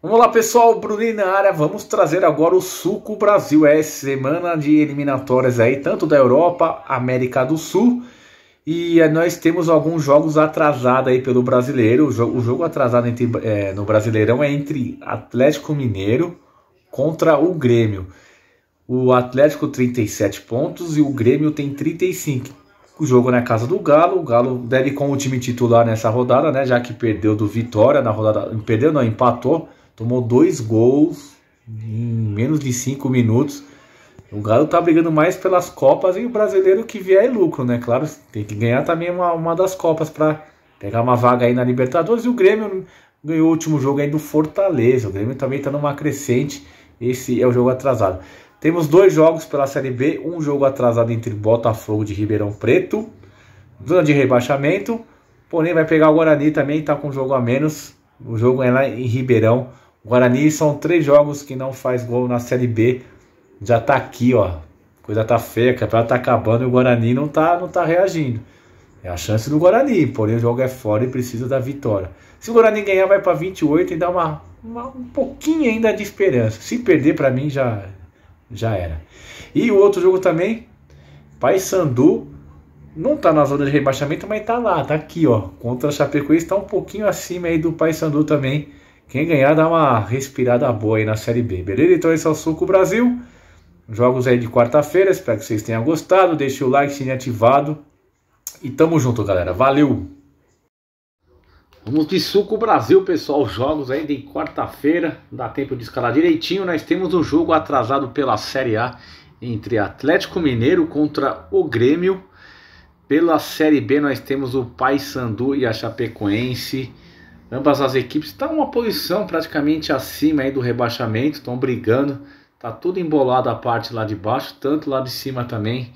Vamos lá, pessoal. Bruni na área. Vamos trazer agora o Suco Brasil. É semana de eliminatórias aí, tanto da Europa, América do Sul. E eh, nós temos alguns jogos atrasados aí pelo brasileiro. O jogo, atrasado entre, é, no Brasileirão é entre Atlético Mineiro contra o Grêmio. O Atlético 37 pontos e o Grêmio tem 35. O jogo na casa do Galo. O Galo deve ir com o time titular nessa rodada, né? Já que perdeu do Vitória na rodada. Perdeu, não, empatou Tomou dois gols em menos de cinco minutos. O Galo tá brigando mais pelas Copas e o brasileiro que vier é lucro, né? Claro, tem que ganhar também uma, uma das Copas para pegar uma vaga aí na Libertadores. E o Grêmio ganhou o último jogo aí do Fortaleza. O Grêmio também tá numa crescente. Esse é o jogo atrasado. Temos dois jogos pela Série B: um jogo atrasado entre Botafogo de Ribeirão Preto, zona de rebaixamento. Porém, vai pegar o Guarani também, tá com um jogo a menos. O jogo é lá em Ribeirão Guarani são três jogos que não faz gol na Série B. Já tá aqui, ó. Coisa tá feia, o campeonato tá acabando e o Guarani não tá, não tá reagindo. É a chance do Guarani, porém o jogo é fora e precisa da vitória. Se o Guarani ganhar, vai para 28 e dá uma, uma, um pouquinho ainda de esperança. Se perder, para mim, já, já era. E o outro jogo também, Paysandu, não tá na zona de rebaixamento, mas tá lá, tá aqui, ó. Contra o Chapecoense, tá um pouquinho acima aí do Paysandu também. Quem ganhar dá uma respirada boa aí na Série B, beleza? Então esse é o Suco Brasil. Jogos aí de quarta-feira, espero que vocês tenham gostado. Deixe o like, sininho ativado. E tamo junto, galera. Valeu! Vamos de Suco Brasil, pessoal. Jogos aí de quarta-feira. Dá tempo de escalar direitinho. Nós temos um jogo atrasado pela Série A entre Atlético Mineiro contra o Grêmio. Pela Série B nós temos o Paysandu e a Chapecoense. Ambas as equipes estão uma posição praticamente acima aí do rebaixamento, estão brigando. Tá tudo embolado a parte lá de baixo, tanto lá de cima também.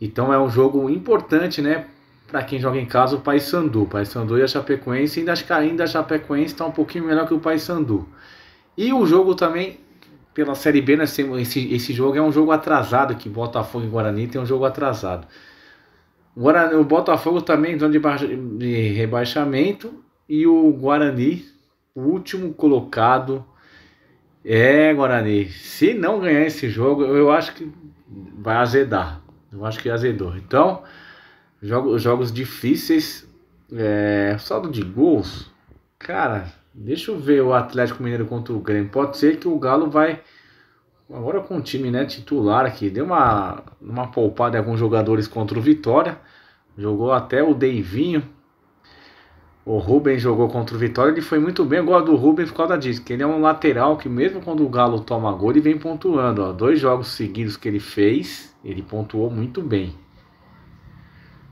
Então é um jogo importante, né? Para quem joga em casa, o Paysandu. Paysandu e a Chapecoense, ainda, ainda a Chapecoense está um pouquinho melhor que o Paysandu. E o jogo também, pela Série B, né, esse, esse jogo é um jogo atrasado, que Botafogo e Guarani tem um jogo atrasado. O Botafogo também, zona de rebaixamento, e o Guarani, o último colocado. É, Guarani, se não ganhar esse jogo, eu acho que vai azedar. Eu acho que azedou. Então, jogo, jogos difíceis. É, saldo de gols. Cara, deixa eu ver o Atlético Mineiro contra o Grêmio. Pode ser que o Galo vai. Agora com o time né, titular aqui. Deu uma, uma poupada em alguns jogadores contra o Vitória. Jogou até o Deivinho o Rubens jogou contra o Vitória, ele foi muito bem. Eu gosto do Rubens por causa disso, que ele é um lateral que mesmo quando o Galo toma gol, ele vem pontuando. Ó. Dois jogos seguidos que ele fez, ele pontuou muito bem.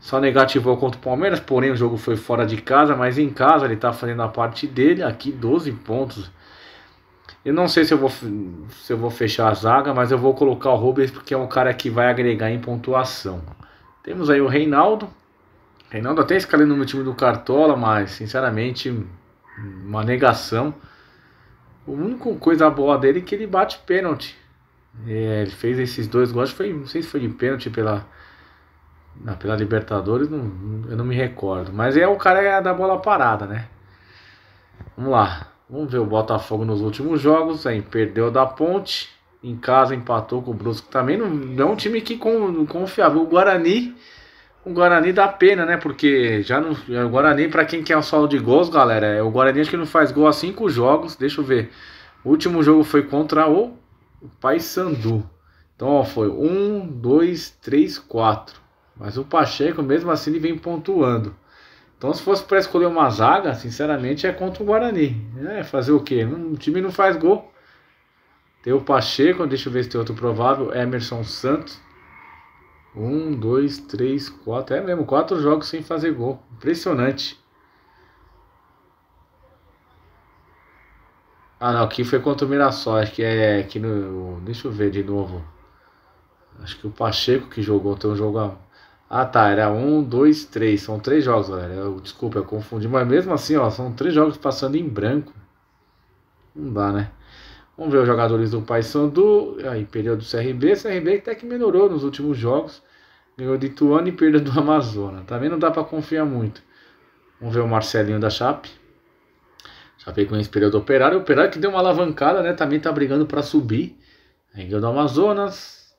Só negativou contra o Palmeiras, porém o jogo foi fora de casa, mas em casa ele está fazendo a parte dele. Aqui 12 pontos. Eu não sei se eu vou, se eu vou fechar a zaga, mas eu vou colocar o Rubens porque é um cara que vai agregar em pontuação. Temos aí o Reinaldo, Reinaldo até escalando no meu time do Cartola, mas sinceramente, uma negação. A única coisa boa dele é que ele bate pênalti. É, ele fez esses dois gols, foi, não sei se foi de pênalti pela, na, pela Libertadores, não, eu não me recordo. Mas é o cara é da bola parada, né? Vamos lá. Vamos ver o Botafogo nos últimos jogos. Aí perdeu da ponte. Em casa empatou com o Brusco também. Não, não é um time que con, confiava. O Guarani o Guarani dá pena, né? Porque já no O Guarani, para quem quer um saldo de gols, galera, é o Guarani acho que não faz gol há cinco jogos. Deixa eu ver. O último jogo foi contra o, o Paysandu. Então, ó, foi um, dois, três, quatro. Mas o Pacheco, mesmo assim, ele vem pontuando. Então, se fosse para escolher uma zaga, sinceramente, é contra o Guarani. É, fazer o quê? Um time não faz gol. Tem o Pacheco, deixa eu ver se tem outro provável. Emerson Santos. Um, dois, três, quatro. É mesmo, quatro jogos sem fazer gol. Impressionante. Ah, não, aqui foi contra o Mirassol. Acho que é aqui no. Deixa eu ver de novo. Acho que o Pacheco que jogou, tem um jogo Ah, tá, era um, dois, três. São três jogos, galera. Eu, desculpa, eu confundi. Mas mesmo assim, ó, são três jogos passando em branco. Não dá, né? Vamos ver os jogadores do Paysandu. Aí período do CRB. CRB até que melhorou nos últimos jogos. Ganhou de Ituano e perda do Amazonas. Também tá não dá para confiar muito. Vamos ver o Marcelinho da Chape. Chapecoense perdeu do Operário. O Operário que deu uma alavancada, né? Também tá brigando para subir. Aí ganhou do Amazonas.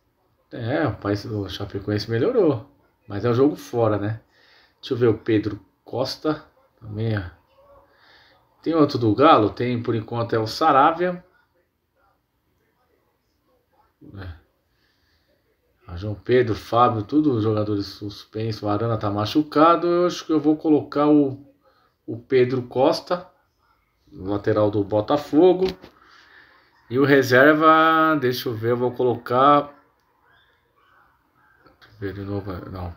É, o, país, o Chapecoense melhorou. Mas é um jogo fora, né? Deixa eu ver o Pedro Costa. Também. Tem outro do Galo? Tem, por enquanto, é o Saravia né? Ah, João Pedro, Fábio, todos os jogadores suspensos. O Arana tá machucado. Eu acho que eu vou colocar o, o Pedro Costa, lateral do Botafogo. E o reserva, deixa eu ver, eu vou colocar. Deixa eu ver de novo, não.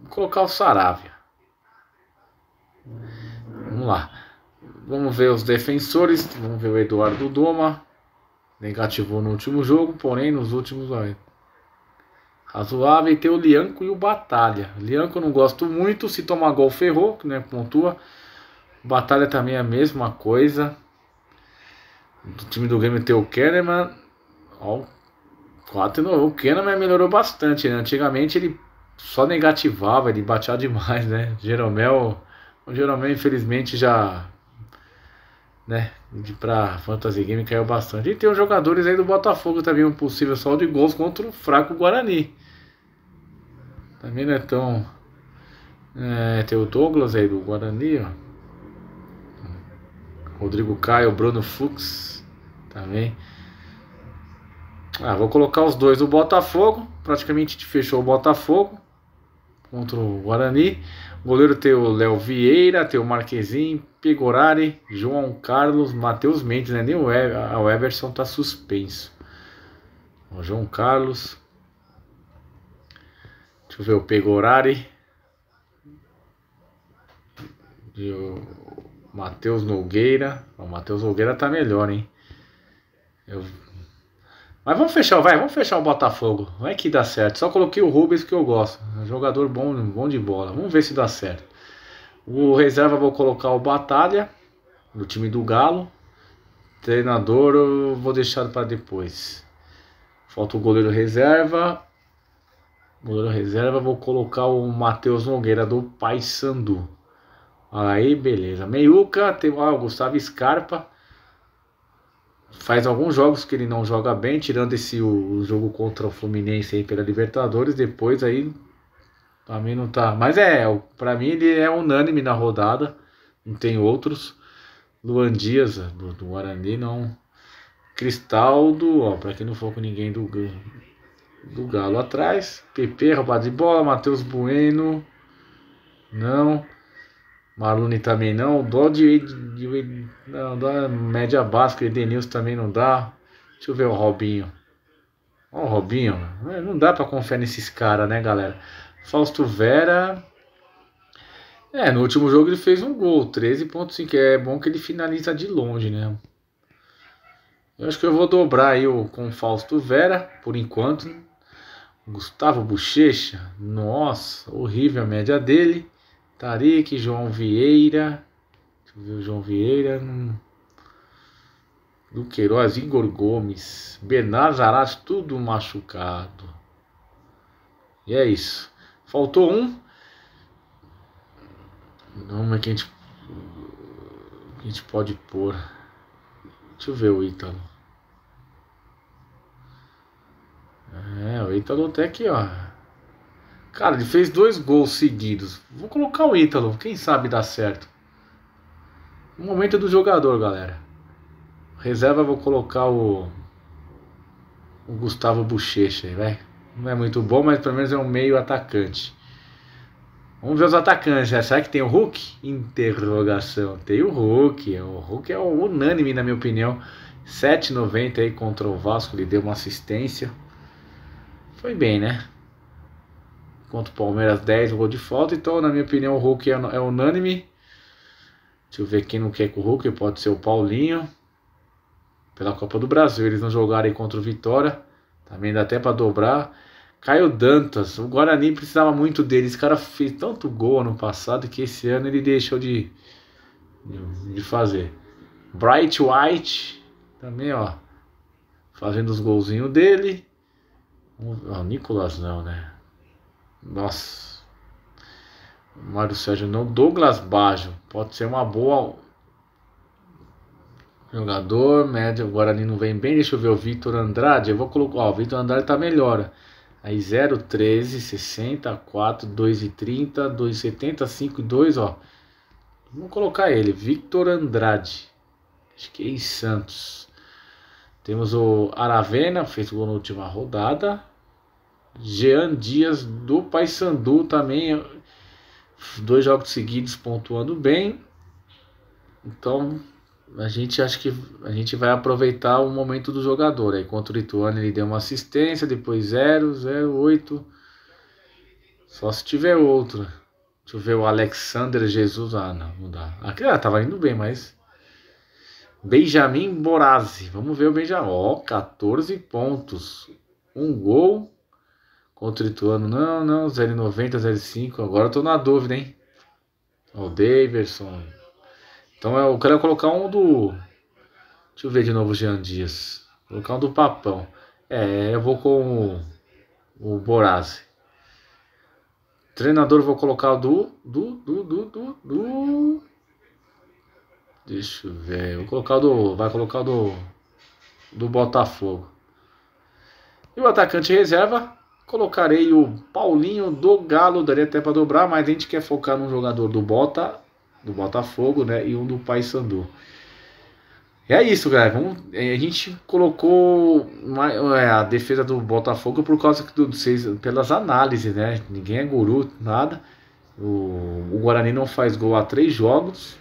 Vou colocar o Saravia. Vamos lá. Vamos ver os defensores. Vamos ver o Eduardo Doma. Negativou no último jogo, porém nos últimos razoável. E tem o Lianco e o Batalha. Lianco eu não gosto muito, se tomar gol ferrou, que né, pontua. Batalha também é a mesma coisa. O time do Grêmio tem o Kahneman. Ó, 4, o Kahneman melhorou bastante, né? Antigamente ele só negativava, ele batia demais, né? Jeromel, o Jeromel infelizmente já né? Pra Fantasy Game caiu bastante. E tem os jogadores aí do Botafogo também, um possível saldo de gols contra o fraco Guarani. Também não é tão. É, tem o Douglas aí do Guarani, ó. Rodrigo Caio, Bruno Fux também. Ah, vou colocar os dois. O Botafogo, praticamente fechou o Botafogo contra o Guarani. goleiro tem o Léo Vieira, tem o Marquezinho, Pegorari, João Carlos, Matheus Mendes, né? Nem o, e Everson tá suspenso. O João Carlos. Deixa eu ver o Pegorari. E o Matheus Nogueira. O Matheus Nogueira tá melhor, hein? Eu mas vamos fechar, vai, vamos fechar o Botafogo. Vai que dá certo. Só coloquei o Rubens que eu gosto. É jogador bom, bom de bola. Vamos ver se dá certo. O reserva vou colocar o Batalha, do time do Galo. Treinador eu vou deixar para depois. Falta o goleiro reserva. Goleiro reserva, vou colocar o Matheus Nogueira do Paysandu. Aí, beleza. Meiuca, tem ah, o Gustavo Scarpa faz alguns jogos que ele não joga bem, tirando esse o, o jogo contra o Fluminense aí pela Libertadores, depois aí para mim não tá, mas é, para mim ele é unânime na rodada, não tem outros. Luan Dias do, do Guarani não Cristaldo, ó, para quem não for com ninguém do do Galo atrás, PP roubado de bola, Matheus Bueno, não Marlone também não. Dó de, de, de não, dó média básica. Edenilson também não dá. Deixa eu ver o Robinho. Ó, o Robinho. Né, não dá para confiar nesses caras, né, galera? Fausto Vera. É, no último jogo ele fez um gol, 13.5. É bom que ele finaliza de longe, né? Eu acho que eu vou dobrar aí o, com o Fausto Vera, por enquanto. Gustavo Bochecha, nossa, horrível a média dele. Tarek, João Vieira. Deixa eu ver o João Vieira. Luqueiroz, hum. Igor Gomes, Bernardo Zaraz, tudo machucado. E é isso. Faltou um. Não que a gente, que a gente pode pôr. Deixa eu ver o Ítalo. É, o Ítalo até tá aqui, ó. Cara, ele fez dois gols seguidos. Vou colocar o Ítalo, quem sabe dá certo. O momento é do jogador, galera. Reserva, vou colocar o. O Gustavo Bochecha aí, Não é muito bom, mas pelo menos é um meio atacante. Vamos ver os atacantes. Né? Será que tem o Hulk? Interrogação. Tem o Hulk. É, o Hulk é unânime, na minha opinião. 7,90 aí contra o Vasco. Ele deu uma assistência. Foi bem, né? contra o Palmeiras 10, o gol de falta. Então, na minha opinião, o Hulk é, é unânime. Deixa eu ver quem não quer com o Hulk, pode ser o Paulinho. Pela Copa do Brasil, eles não jogaram contra o Vitória. Também dá até para dobrar. Caio Dantas, o Guarani precisava muito dele. Esse cara fez tanto gol ano passado que esse ano ele deixou de, de fazer. Bright White, também, ó. Fazendo os golzinhos dele. o Nicolas não, né? Nossa. Mário Sérgio não. Douglas Baggio. Pode ser uma boa. Jogador médio. O Guarani não vem bem. Deixa eu ver o Vitor Andrade. Eu vou colocar. Ó, o Vitor Andrade tá melhor. Aí 013, 64, 2,30, 2,70, 5,2, ó. Vamos colocar ele, Victor Andrade. Acho que é em Santos. Temos o Aravena, fez gol na última rodada. Jean Dias do Paysandu também, dois jogos seguidos pontuando bem. Então a gente acha que a gente vai aproveitar o momento do jogador. Aí contra o Lituano, ele deu uma assistência, depois 0, 0, 8. Só se tiver outro. Deixa eu ver o Alexander Jesus. Ah, não, não dá. Aqui ah, tava indo bem, mas. Benjamin Borazzi. Vamos ver o Benjamin. Ó, oh, 14 pontos. Um gol. Contra o Trituano. não, não, 0,90, 0,5. Agora eu tô na dúvida, hein? O Daverson. Então é, eu quero colocar um do. Deixa eu ver de novo o Jean Dias. Vou colocar um do Papão. É, eu vou com o, o Borazzi. Treinador, vou colocar do. Do, do, do, do, do. Deixa eu ver. Vou colocar do. Vai colocar do. Do Botafogo. E o atacante reserva, Colocarei o Paulinho do Galo, daria até para dobrar, mas a gente quer focar num jogador do Bota, do Botafogo, né? E um do Paysandu. É isso, galera. Vamos, é, a gente colocou uma, é, a defesa do Botafogo por causa que do, vocês, pelas análises, né? Ninguém é guru, nada. O, o, Guarani não faz gol há três jogos.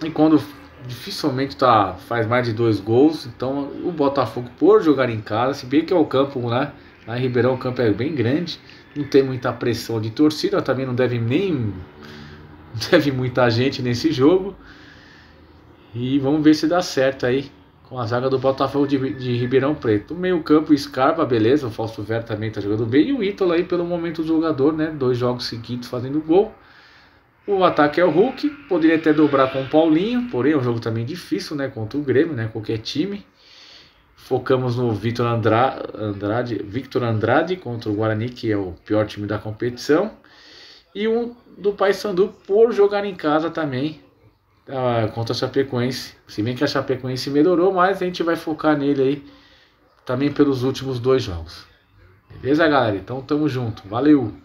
E quando dificilmente tá, faz mais de dois gols, então o Botafogo, por jogar em casa, se bem que é o campo, né? Lá em Ribeirão o campo é bem grande, não tem muita pressão de torcida, também não deve nem não deve muita gente nesse jogo. E vamos ver se dá certo aí com a zaga do Botafogo de, de Ribeirão Preto. meio-campo, Scarpa, beleza. O Fausto Vera também está jogando bem. E o Ítalo aí, pelo momento, do jogador, né? Dois jogos seguidos fazendo gol. O ataque é o Hulk. Poderia até dobrar com o Paulinho, porém é um jogo também difícil, né? Contra o Grêmio, né? Qualquer time. Focamos no Victor Andrade, Victor Andrade contra o Guarani, que é o pior time da competição. E um do Paysandu por jogar em casa também uh, contra a Chapecoense. Se bem que a Chapecoense melhorou, mas a gente vai focar nele aí também pelos últimos dois jogos. Beleza, galera? Então tamo junto. Valeu!